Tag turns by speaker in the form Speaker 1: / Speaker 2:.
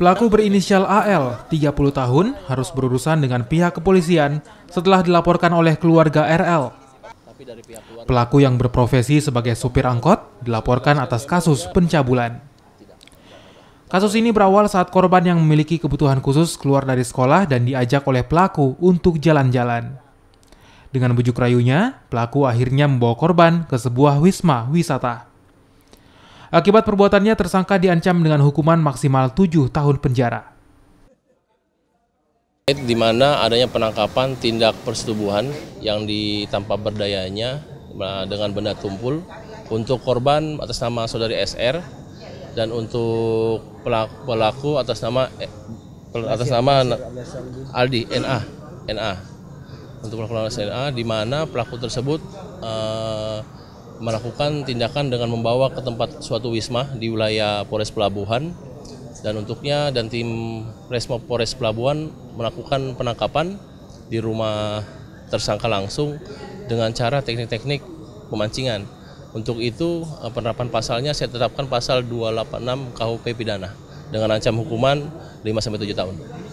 Speaker 1: Pelaku berinisial AL, 30 tahun, harus berurusan dengan pihak kepolisian setelah dilaporkan oleh keluarga RL. Pelaku yang berprofesi sebagai supir angkot dilaporkan atas kasus pencabulan. Kasus ini berawal saat korban yang memiliki kebutuhan khusus keluar dari sekolah dan diajak oleh pelaku untuk jalan-jalan. Dengan bujuk rayunya, pelaku akhirnya membawa korban ke sebuah wisma wisata. Akibat perbuatannya, tersangka diancam dengan hukuman maksimal 7 tahun penjara. Di
Speaker 2: mana adanya penangkapan tindak persetubuhan yang ditampak berdayanya eh, dengan benda tumpul untuk korban atas nama saudari SR dan untuk pelaku, pelaku atas nama eh, atas nama Aldi NA NA untuk pelaku NA di mana pelaku tersebut uh, melakukan tindakan dengan membawa ke tempat suatu wisma di wilayah Polres Pelabuhan dan untuknya dan tim Resmo Polres Pelabuhan melakukan penangkapan di rumah tersangka langsung dengan cara teknik-teknik pemancingan. Untuk itu eh, penerapan pasalnya saya tetapkan pasal 286 KUP
Speaker 3: pidana dengan ancam hukuman 5 sampai 7 tahun.